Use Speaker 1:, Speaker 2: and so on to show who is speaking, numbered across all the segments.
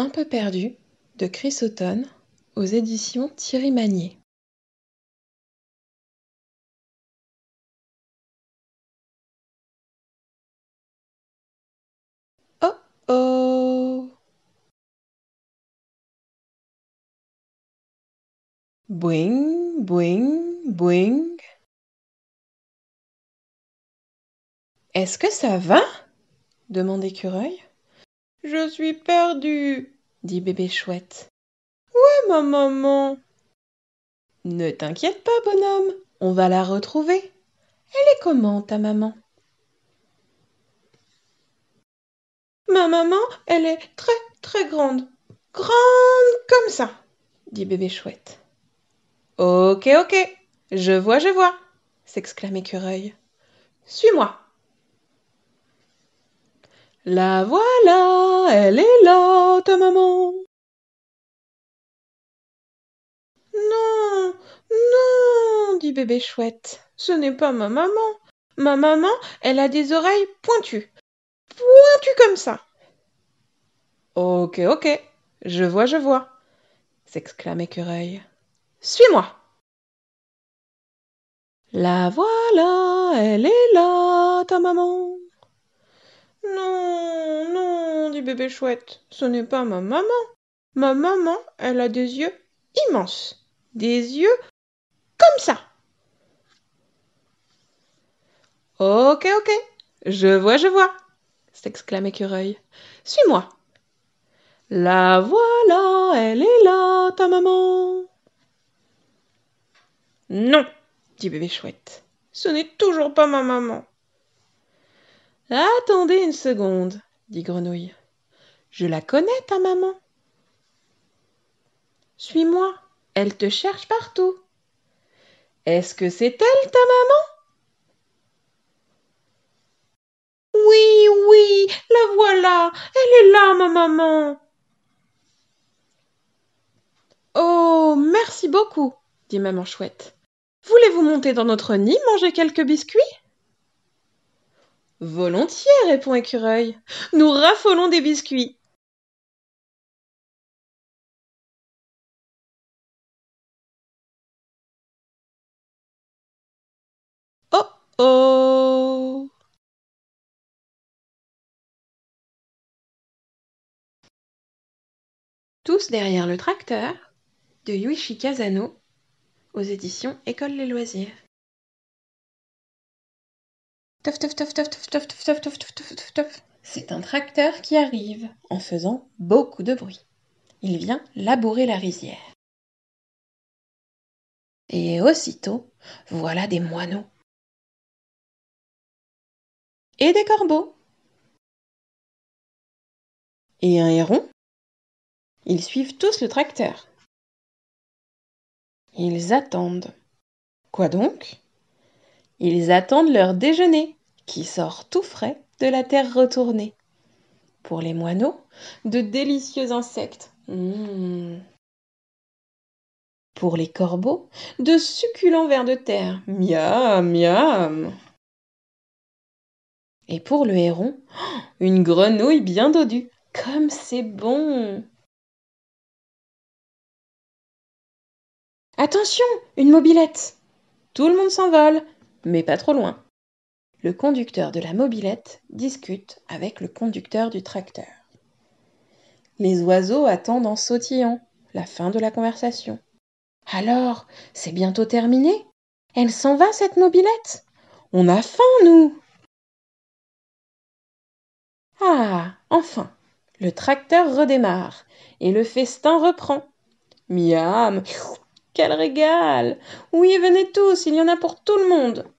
Speaker 1: Un peu perdu de
Speaker 2: Chris Auton aux éditions Thierry Magnier. Oh oh Boing, boing, boing. Est-ce que ça va demande Écureuil je suis perdue dit bébé chouette
Speaker 1: Ouais, ma maman ne t'inquiète pas bonhomme on va la retrouver elle est comment ta maman ma maman elle est très très grande grande comme ça dit bébé chouette ok ok je vois je vois s'exclame écureuil suis-moi
Speaker 2: la voilà, elle est là, ta maman. Non, non, dit bébé
Speaker 1: chouette, ce n'est pas ma maman. Ma maman, elle a des oreilles pointues. Pointues comme ça. Ok, ok, je vois, je vois, s'exclame Écureuil. Suis-moi. La voilà, elle est là, ta maman bébé chouette ce n'est pas ma maman ma maman elle a des yeux immenses des yeux comme ça ok ok je vois je vois s'exclame écureuil suis-moi la voilà elle est là ta maman non dit bébé chouette ce n'est toujours pas ma maman attendez une seconde dit grenouille je la connais, ta maman. Suis-moi, elle te cherche partout. Est-ce que c'est elle, ta maman Oui, oui, la voilà, elle est là, ma maman. Oh, merci beaucoup, dit maman chouette. Voulez-vous monter dans notre nid manger quelques biscuits Volontiers, répond
Speaker 2: Écureuil. Nous raffolons des biscuits. Tous derrière le tracteur de Yuichi Kazano aux éditions École les loisirs.
Speaker 1: C'est un tracteur qui arrive en faisant beaucoup de bruit. Il vient labourer
Speaker 2: la rizière. Et aussitôt, voilà des moineaux. Et des corbeaux. Et un héron ils suivent tous le tracteur. Ils attendent. Quoi donc
Speaker 1: Ils attendent leur déjeuner, qui sort tout frais de la terre retournée. Pour les moineaux, de délicieux insectes. Mmh.
Speaker 2: Pour les corbeaux,
Speaker 1: de succulents vers de terre.
Speaker 2: Miam, miam. Et pour le héron, une grenouille bien dodue. Comme c'est bon Attention Une mobilette Tout le monde
Speaker 1: s'envole, mais pas trop loin. Le conducteur de la mobilette discute avec le conducteur du tracteur. Les oiseaux attendent en sautillant la fin de la conversation. Alors, c'est bientôt terminé Elle s'en va, cette mobilette On a faim, nous Ah, enfin Le tracteur redémarre et le festin reprend. Miam quel régal oui venez tous il y en a pour
Speaker 2: tout le monde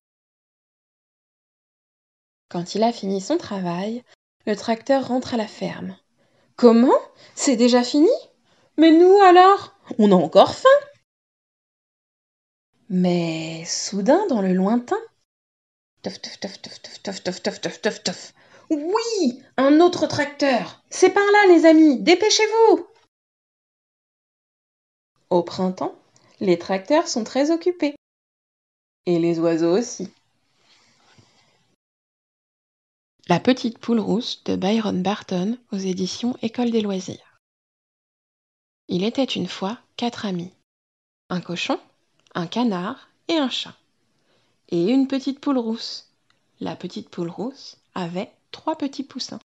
Speaker 1: quand il a fini son travail le tracteur rentre à la ferme comment c'est déjà fini mais nous alors on a encore faim mais soudain dans le lointain Tof, tof, tof, tof, tof, tof, tof, tof, tof, tof, Oui,
Speaker 2: un autre tracteur. C'est par là, les amis. Dépêchez-vous.
Speaker 1: Au printemps, les tracteurs sont très occupés. Et les oiseaux aussi. La petite poule rousse de Byron Barton aux éditions École des loisirs. Il était une fois quatre amis. Un cochon, un canard et un chat. Et une petite poule rousse. La petite poule rousse avait trois petits poussins.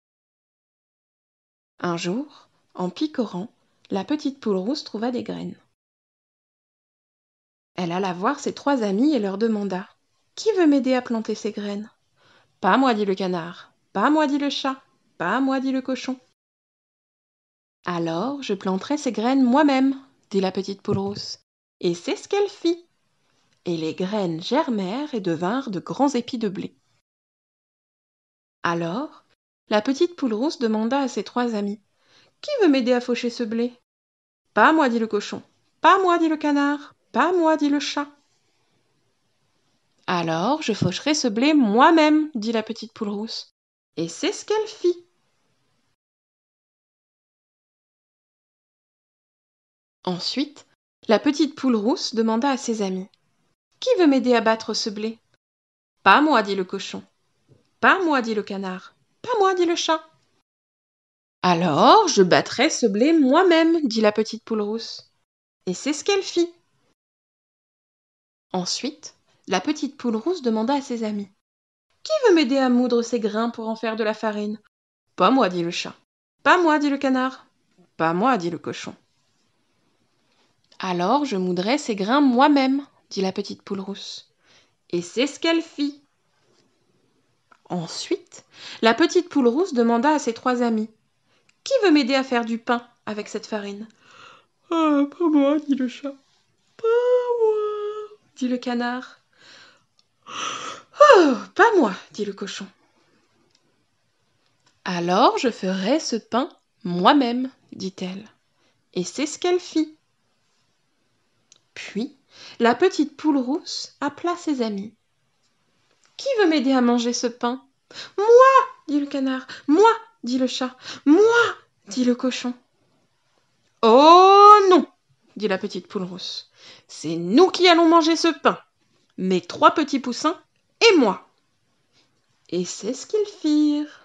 Speaker 1: Un jour, en picorant, la petite poule rousse trouva des graines elle alla voir ses trois amis et leur demanda qui veut m'aider à planter ces graines pas moi dit le canard pas moi dit le chat pas moi dit le cochon alors je planterai ces graines moi-même dit la petite poule rousse et c'est ce qu'elle fit et les graines germèrent et devinrent de grands épis de blé alors la petite poule rousse demanda à ses trois amis qui veut m'aider à faucher ce blé pas moi dit le cochon pas moi dit le canard pas moi, dit le chat.
Speaker 2: Alors je faucherai ce blé moi-même, dit la petite poule rousse. Et c'est ce qu'elle fit. Ensuite, la petite poule rousse demanda à ses amis. Qui veut m'aider à battre
Speaker 1: ce blé Pas moi, dit le cochon. Pas moi, dit le canard. Pas moi, dit le chat. Alors je battrai ce blé moi-même, dit la petite poule rousse. Et c'est ce qu'elle fit ensuite la petite poule rousse demanda à ses amis qui veut m'aider à moudre ces grains pour en faire de la farine pas moi dit le chat pas moi dit le canard pas moi dit le cochon alors je moudrai ces grains moi-même dit la petite poule rousse et c'est ce qu'elle fit ensuite la petite poule rousse demanda à ses trois amis qui veut m'aider à faire du pain avec cette farine ah, pas moi dit le chat pas moi dit le canard. Oh, pas moi, dit le cochon. Alors je ferai ce pain moi-même, dit-elle. Et c'est ce qu'elle fit. Puis la petite poule rousse appela ses amis. Qui veut m'aider à manger ce pain Moi dit le canard. Moi dit le chat. Moi dit le cochon. Oh non dit la petite poule rousse. C'est nous qui allons manger ce pain, mes trois petits poussins et moi. Et c'est ce qu'ils firent.